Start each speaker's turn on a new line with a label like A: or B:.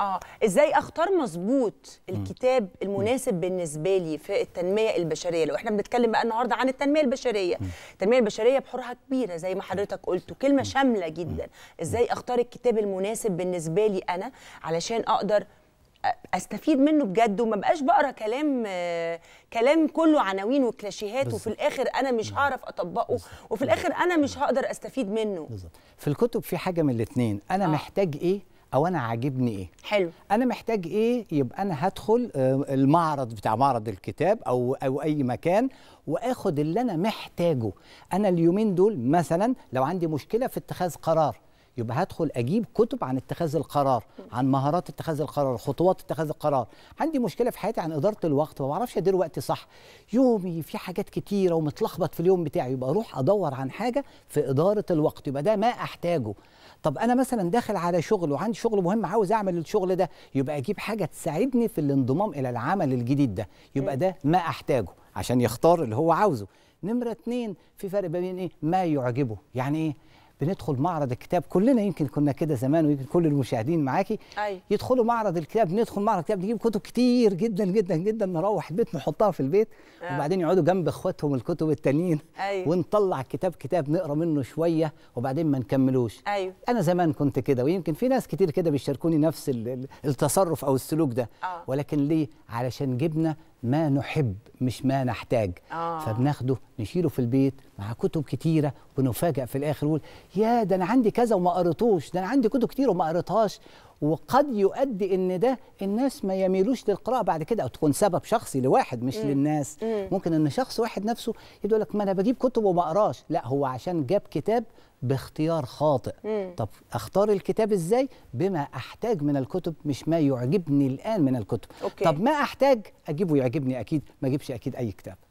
A: اه ازاي اختار مظبوط الكتاب المناسب بالنسبه لي في التنميه البشريه لو احنا بنتكلم بقى النهارده عن التنميه البشريه التنميه البشريه بحورها كبيره زي ما حضرتك قلت وكلمه شامله جدا ازاي اختار الكتاب المناسب بالنسبه لي انا علشان اقدر استفيد منه بجد وما بقاش بقرا كلام كلام كله عناوين وكلاشيهات وفي الاخر انا مش هعرف اطبقه وفي الاخر انا مش هقدر استفيد منه بالظبط
B: في الكتب في حاجه من الاثنين انا آه. محتاج ايه او انا عاجبني ايه حلو انا محتاج ايه يبقى انا هدخل آه، المعرض بتاع معرض الكتاب او او اي مكان واخد اللي انا محتاجه انا اليومين دول مثلا لو عندي مشكله في اتخاذ قرار يبقى هدخل اجيب كتب عن اتخاذ القرار عن مهارات اتخاذ القرار خطوات اتخاذ القرار عندي مشكله في حياتي عن اداره الوقت ما بعرفش ادير وقتي صح يومي في حاجات كتيره ومتلخبط في اليوم بتاعي يبقى اروح ادور عن حاجه في اداره الوقت يبقى ده ما احتاجه طب انا مثلا داخل على شغل وعندي شغل مهم عاوز اعمل الشغل ده يبقى اجيب حاجه تساعدني في الانضمام الى العمل الجديد ده يبقى ده ما احتاجه عشان يختار اللي هو عاوزه نمره اتنين في فرق بين ايه ما يعجبه يعني ايه بندخل معرض الكتاب كلنا يمكن كنا كده زمان ويمكن كل المشاهدين معاكي أي. أيوة. يدخلوا معرض الكتاب ندخل معرض الكتاب نجيب كتب كتير جدا جدا جدا نروح البيت نحطها في البيت آه. وبعدين يقعدوا جنب اخواتهم الكتب التانيين أيوه. ونطلع كتاب كتاب نقرا منه شويه وبعدين ما نكملوش أيوه. انا زمان كنت كده ويمكن في ناس كتير كده بيشاركوني نفس التصرف او السلوك ده آه. ولكن ليه علشان جبنا ما نحب مش ما نحتاج آه. فبناخده نشيله في البيت مع كتب كتيره ونفاجئ في الاخر نقول يا ده انا عندي كذا وما قريتوش ده انا عندي كتب كتير وما قريتهاش وقد يؤدي ان ده الناس ما يميلوش للقراءه بعد كده او تكون سبب شخصي لواحد مش مم. للناس مم. ممكن ان شخص واحد نفسه يقول لك ما انا بجيب كتب وما اقراش لا هو عشان جاب كتاب باختيار خاطئ مم. طب اختار الكتاب ازاي بما احتاج من الكتب مش ما يعجبني الان من الكتب أوكي. طب ما احتاج اجيبه يعجبني اكيد ما اجيبش اكيد اي كتاب